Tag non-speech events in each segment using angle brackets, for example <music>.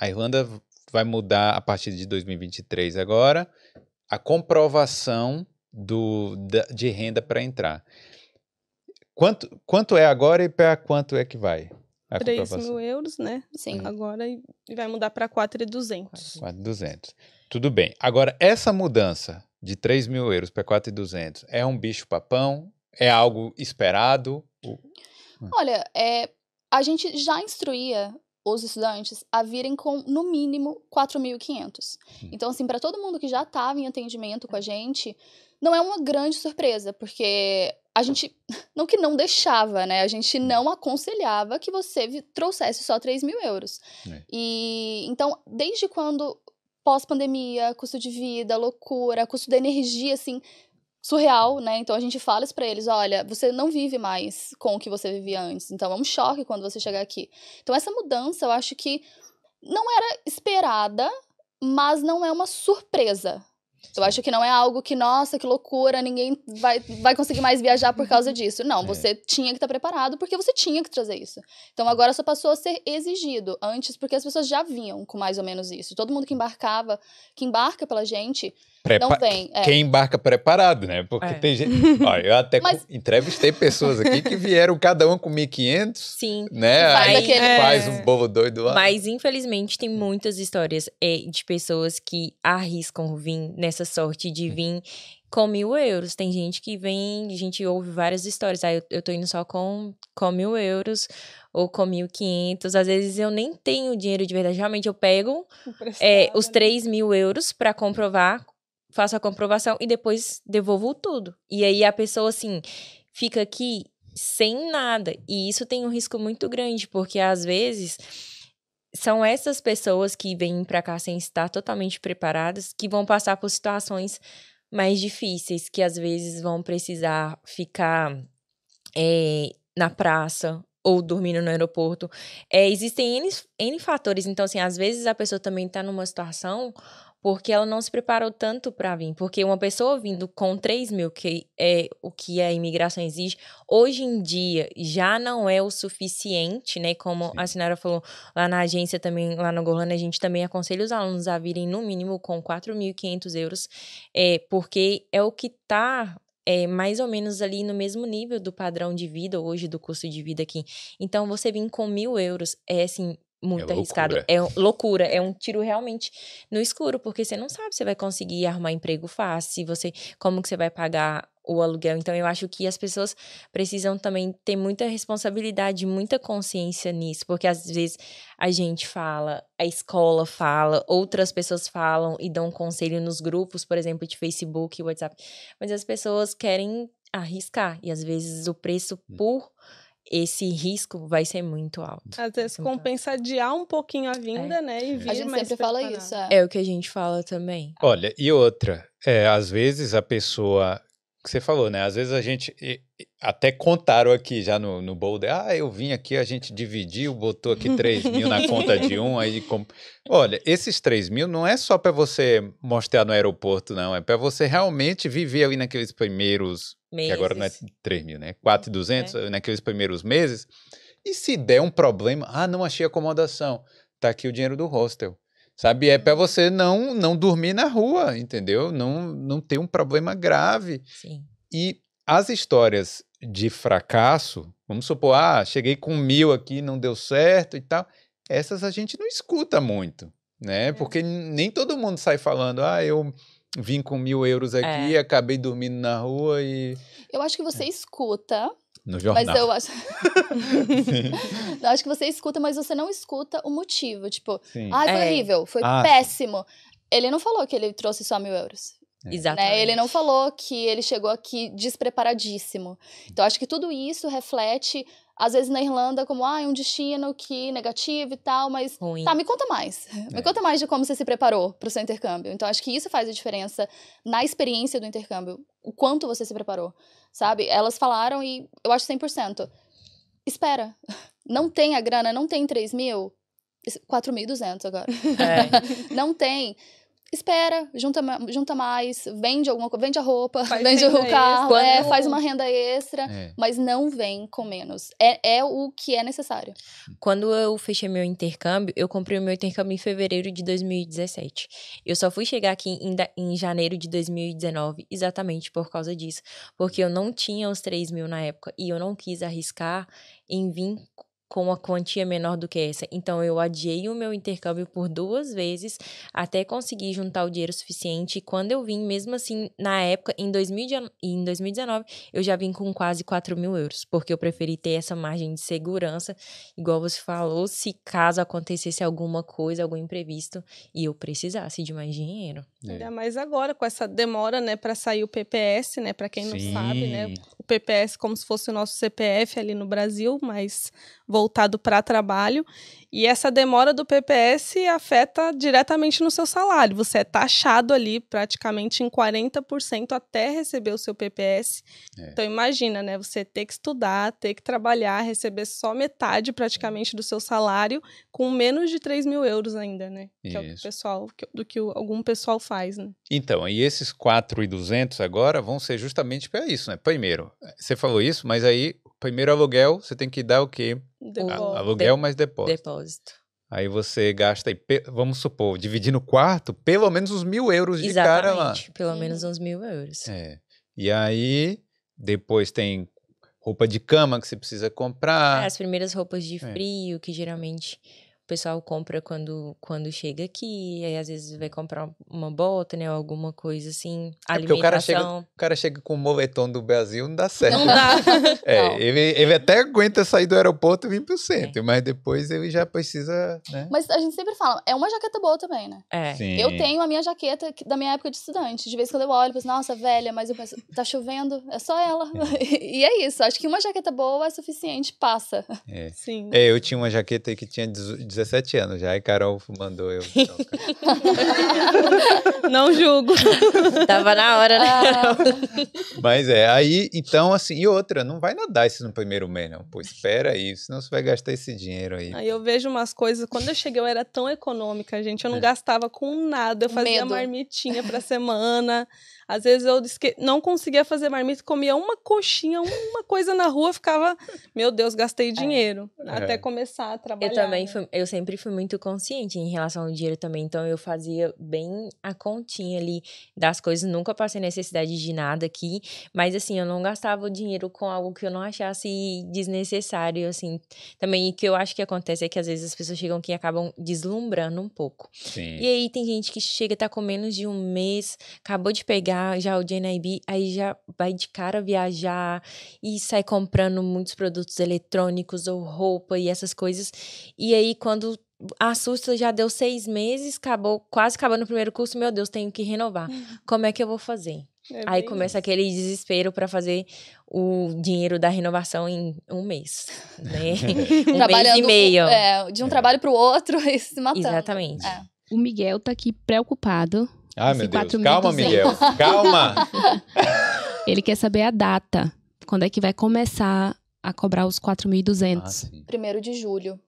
A Irlanda vai mudar a partir de 2023 agora a comprovação do, da, de renda para entrar. Quanto, quanto é agora e para quanto é que vai? A 3 mil euros, né? Sim. Hum. Agora vai mudar para 4,200. 4,200. Tudo bem. Agora, essa mudança de 3 mil euros para 4,200 é um bicho-papão? É algo esperado? Hum. Olha, é, a gente já instruía os estudantes a virem com, no mínimo, 4.500. Então, assim, para todo mundo que já estava em atendimento com a é. gente, não é uma grande surpresa, porque a gente, <laughs> não que não deixava, né? A gente não aconselhava que você trouxesse só 3 mil euros. É. E, então, desde quando pós-pandemia, custo de vida, loucura, custo da energia, assim, surreal, né? Então a gente fala isso pra eles: olha, você não vive mais com o que você vivia antes, então é um choque quando você chegar aqui. Então essa mudança eu acho que não era esperada, mas não é uma surpresa. Eu acho que não é algo que, nossa, que loucura, ninguém vai, vai conseguir mais viajar por causa uhum. disso. Não, é. você tinha que estar preparado porque você tinha que trazer isso. Então agora só passou a ser exigido. Antes, porque as pessoas já vinham com mais ou menos isso. Todo mundo que embarcava, que embarca pela gente, Prepa não tem. É. Quem embarca preparado, né? Porque é. tem gente. Olha, <laughs> eu até Mas... entrevistei pessoas aqui que vieram cada uma com 1.500. Sim. Né? Faz, Aí faz um é. bobo doido lá. Mas infelizmente tem muitas histórias é, de pessoas que arriscam vir nessa sorte de vir com mil euros. Tem gente que vem, a gente ouve várias histórias. Aí ah, eu, eu tô indo só com, com mil euros ou com mil quinhentos. Às vezes eu nem tenho dinheiro de verdade. Realmente eu pego <laughs> é, os né? três mil euros para comprovar faço a comprovação e depois devolvo tudo. E aí a pessoa, assim, fica aqui sem nada. E isso tem um risco muito grande, porque às vezes são essas pessoas que vêm para cá sem estar totalmente preparadas que vão passar por situações mais difíceis, que às vezes vão precisar ficar é, na praça ou dormindo no aeroporto. É, existem N, N fatores. Então, assim, às vezes a pessoa também está numa situação porque ela não se preparou tanto para vir. Porque uma pessoa vindo com 3 mil, que é o que a imigração exige, hoje em dia já não é o suficiente, né? Como Sim. a senhora falou lá na agência também, lá no Gohan, a gente também aconselha os alunos a virem no mínimo com 4.500 euros, é, porque é o que está é, mais ou menos ali no mesmo nível do padrão de vida hoje, do custo de vida aqui. Então, você vir com mil euros é, assim, muito é arriscado. É, é loucura, é um tiro realmente no escuro, porque você não sabe se vai conseguir arrumar emprego fácil, você como que você vai pagar o aluguel. Então eu acho que as pessoas precisam também ter muita responsabilidade, muita consciência nisso, porque às vezes a gente fala, a escola fala, outras pessoas falam e dão conselho nos grupos, por exemplo, de Facebook, WhatsApp, mas as pessoas querem arriscar e às vezes o preço hum. por hum esse risco vai ser muito alto. Às vezes então, compensa adiar um pouquinho a vinda, é. né? E vir a gente mais sempre fala isso. É. é. o que a gente fala também. Ah. Olha, e outra, é, às vezes a pessoa que você falou, né? Às vezes a gente. Até contaram aqui já no, no Boulder. Ah, eu vim aqui, a gente dividiu, botou aqui 3 mil na conta de um. Aí comp... Olha, esses 3 mil não é só para você mostrar no aeroporto, não. É para você realmente viver ali naqueles primeiros. Meses. Que agora não é 3 mil, né? 4,200, é. naqueles primeiros meses. E se der um problema, ah, não achei acomodação. Tá aqui o dinheiro do hostel sabe? É para você não não dormir na rua, entendeu? Não não ter um problema grave. Sim. E as histórias de fracasso, vamos supor, ah, cheguei com mil aqui, não deu certo e tal, essas a gente não escuta muito, né? É. Porque nem todo mundo sai falando, ah, eu vim com mil euros aqui, é. acabei dormindo na rua e. Eu acho que você é. escuta no jornal. Mas eu acho. eu <laughs> acho que você escuta, mas você não escuta o motivo. Tipo, Sim. ah, foi é. horrível, foi ah, péssimo. Ele não falou que ele trouxe só mil euros. É. Né? Exatamente. Né? Ele não falou que ele chegou aqui despreparadíssimo. Então, acho que tudo isso reflete às vezes na Irlanda como ah, é um destino que é negativo e tal, mas Ruim. tá, me conta mais. É. Me conta mais de como você se preparou para o seu intercâmbio. Então acho que isso faz a diferença na experiência do intercâmbio, o quanto você se preparou, sabe? Elas falaram e eu acho 100%. Espera. Não tem a grana, não tem 3 mil, 4.200 agora. É. <laughs> não tem espera, junta, junta mais, vende alguma coisa, vende a roupa, faz <laughs> vende o carro, é, faz uma renda extra, é. mas não vem com menos. É, é o que é necessário. Quando eu fechei meu intercâmbio, eu comprei o meu intercâmbio em fevereiro de 2017. Eu só fui chegar aqui em, em janeiro de 2019 exatamente por causa disso, porque eu não tinha os 3 mil na época e eu não quis arriscar em vir com uma quantia menor do que essa. Então eu adiei o meu intercâmbio por duas vezes até conseguir juntar o dinheiro suficiente. E quando eu vim, mesmo assim, na época, em, 2019, eu já vim com quase 4 mil euros, porque eu preferi ter essa margem de segurança, igual você falou, se caso acontecesse alguma coisa, algum imprevisto, e eu precisasse de mais dinheiro. É. Ainda mais agora, com essa demora, né, para sair o PPS, né, para quem não sabe, né, o PPS como se fosse o nosso CPF ali no Brasil, mas voltando voltado para trabalho, e essa demora do PPS afeta diretamente no seu salário. Você é taxado ali praticamente em 40% até receber o seu PPS. É. Então imagina, né, você ter que estudar, ter que trabalhar, receber só metade praticamente do seu salário com menos de 3 mil euros ainda, né? Que é o que o pessoal, do que algum pessoal faz, né? Então, e esses 4,200 agora vão ser justamente para isso, né? Primeiro, você falou isso, mas aí primeiro aluguel, você tem que dar o quê? Depósito. Aluguel mais depósito. Depósito. Aí você gasta, vamos supor, dividindo o quarto, pelo menos uns mil euros de Exatamente, cara lá. pelo uhum. menos uns mil euros. É. E aí, depois tem roupa de cama que você precisa comprar. É, as primeiras roupas de é. frio, é. que geralmente o pessoal compra quando, quando chega aqui, aí às vezes vai comprar uma bota, né, alguma coisa assim, é Porque o cara, chega, o cara chega com o moletom do Brasil, não dá certo. Não dá. <laughs> É, não. Ele, ele até aguenta sair do aeroporto e vir pro é. centro, é. mas depois ele já precisa, né? Mas a gente sempre fala, é uma jaqueta boa também, né? É. Sim. Eu tenho a minha jaqueta da minha época de estudante, de vez quando eu olho, eu penso, nossa, velha, mas eu penso, tá chovendo, é só ela. É. <laughs> e é isso, acho que uma jaqueta boa é suficiente, passa. É. Sim. É, eu tinha uma jaqueta que tinha 18 17 anos já, e Carol mandou eu. <laughs> Então, não julgo. Tava na hora, né? <laughs> Mas é, aí, então, assim, e outra, não vai nadar isso no primeiro mês, não. Pô, espera aí, senão você vai gastar esse dinheiro aí. Aí eu vejo umas coisas, quando eu cheguei eu era tão econômica, gente, eu não é. gastava com nada, eu fazia Medo. marmitinha pra semana. Às vezes eu não conseguia fazer marmita, comia uma coxinha, uma coisa na rua, ficava, meu Deus, gastei é. dinheiro. É. Até começar a trabalhar. Eu também né? fui, eu eu sempre fui muito consciente em relação ao dinheiro também, então eu fazia bem a continha ali das coisas, nunca passei necessidade de nada aqui, mas assim, eu não gastava o dinheiro com algo que eu não achasse desnecessário, assim. Também o que eu acho que acontece é que às vezes as pessoas chegam aqui e acabam deslumbrando um pouco. Sim. E aí tem gente que chega, tá com menos de um mês, acabou de pegar já o JNIB, aí já vai de cara viajar e sai comprando muitos produtos eletrônicos ou roupa e essas coisas. E aí quando quando assusta, já deu seis meses, acabou, quase acabou no primeiro curso, meu Deus, tenho que renovar. <laughs> Como é que eu vou fazer? É Aí começa isso. aquele desespero para fazer o dinheiro da renovação em um mês, né? <laughs> um mês e meio. É, de um é. trabalho para o outro <laughs> e se matando. Exatamente. É. O Miguel tá aqui preocupado. Ah, meu Deus. Calma, Miguel. Calma. Ele quer saber a data. Quando é que vai começar a cobrar os 4.200? Ah, Primeiro de julho.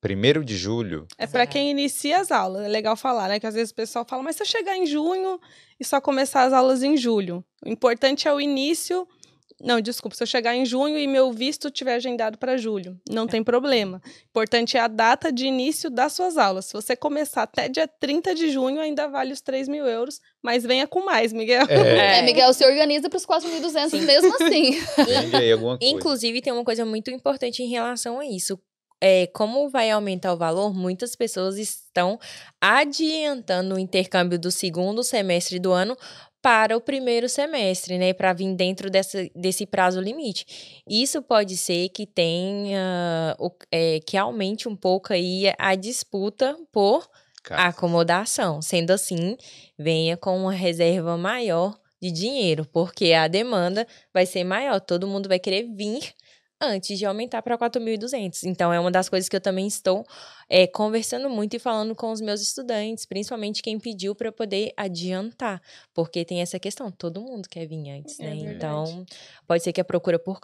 Primeiro de julho. É para quem inicia as aulas. É legal falar, né? Que às vezes o pessoal fala, mas se eu chegar em junho e só começar as aulas em julho. O importante é o início. Não, desculpa, se eu chegar em junho e meu visto tiver agendado para julho, não é. tem problema. Importante é a data de início das suas aulas. Se você começar até dia 30 de junho, ainda vale os 3 mil euros, mas venha com mais, Miguel. É, é, é. Miguel, se organiza para os 4.200 mesmo assim. <laughs> coisa. Inclusive, tem uma coisa muito importante em relação a isso é, como vai aumentar o valor, muitas pessoas estão adiantando o intercâmbio do segundo semestre do ano para o primeiro semestre, né? Para vir dentro dessa, desse prazo limite. Isso pode ser que tenha, é, que aumente um pouco aí a disputa por acomodação. Sendo assim, venha com uma reserva maior de dinheiro, porque a demanda vai ser maior. Todo mundo vai querer vir antes de aumentar para 4.200. Então, é uma das coisas que eu também estou é, conversando muito e falando com os meus estudantes, principalmente quem pediu para poder adiantar, porque tem essa questão, todo mundo quer vir antes, né? É então, pode ser que a procura por,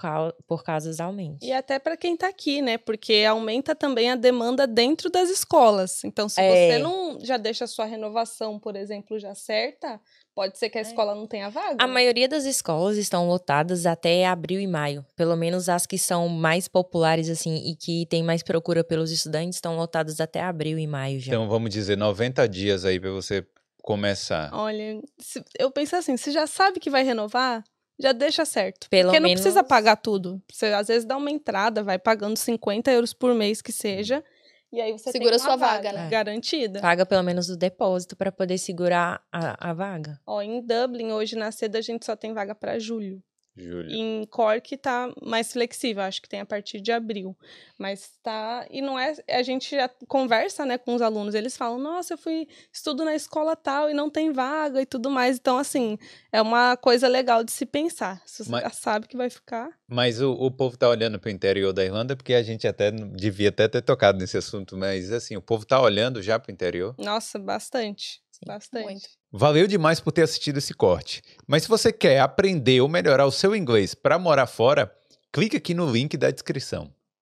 por casas aumente. E até para quem está aqui, né? Porque aumenta também a demanda dentro das escolas. Então, se é... você não já deixa a sua renovação, por exemplo, já certa, Pode ser que a escola não tenha vaga. A maioria das escolas estão lotadas até abril e maio. Pelo menos as que são mais populares, assim, e que tem mais procura pelos estudantes, estão lotadas até abril e maio já. Então, vamos dizer, 90 dias aí para você começar. Olha, se, eu penso assim, você já sabe que vai renovar? Já deixa certo. Pelo porque menos... não precisa pagar tudo. Você às vezes dá uma entrada, vai pagando 50 euros por mês que seja e aí você segura sua vaga, vaga né? garantida. Paga pelo menos o depósito para poder segurar a, a vaga. Ó, em Dublin hoje na seda a gente só tem vaga para julho. Em Cork está mais flexível, acho que tem a partir de abril. Mas está E não é. A gente já conversa né, com os alunos, eles falam: nossa, eu fui estudo na escola tal e não tem vaga e tudo mais. Então, assim, é uma coisa legal de se pensar. Se você mas, já sabe que vai ficar. Mas o, o povo está olhando para o interior da Irlanda, porque a gente até devia até ter tocado nesse assunto, mas assim, o povo está olhando já para o interior. Nossa, bastante. Bastante. Muito. Valeu demais por ter assistido esse corte. Mas se você quer aprender ou melhorar o seu inglês para morar fora, clique aqui no link da descrição.